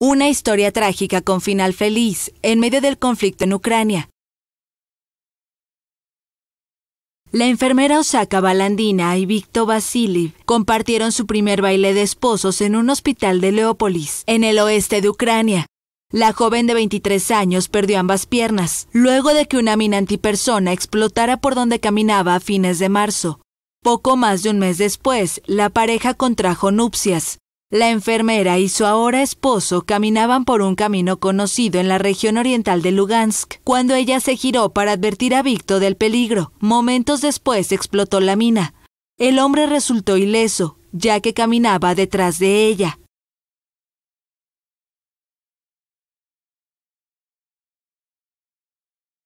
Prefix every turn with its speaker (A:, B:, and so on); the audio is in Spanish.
A: Una historia trágica con final
B: feliz en medio del conflicto en Ucrania.
C: La enfermera Osaka Balandina y Víctor Vasiliev compartieron su primer baile de esposos en un hospital de Leópolis, en el oeste de Ucrania. La joven de 23 años perdió ambas piernas, luego de que una mina antipersona explotara por donde caminaba a fines de marzo. Poco más de un mes después, la pareja contrajo nupcias. La enfermera y su ahora esposo caminaban por un camino conocido en la región oriental de Lugansk, cuando ella se giró para advertir a Victo del peligro. Momentos después explotó la mina. El hombre resultó ileso, ya que caminaba
D: detrás de ella.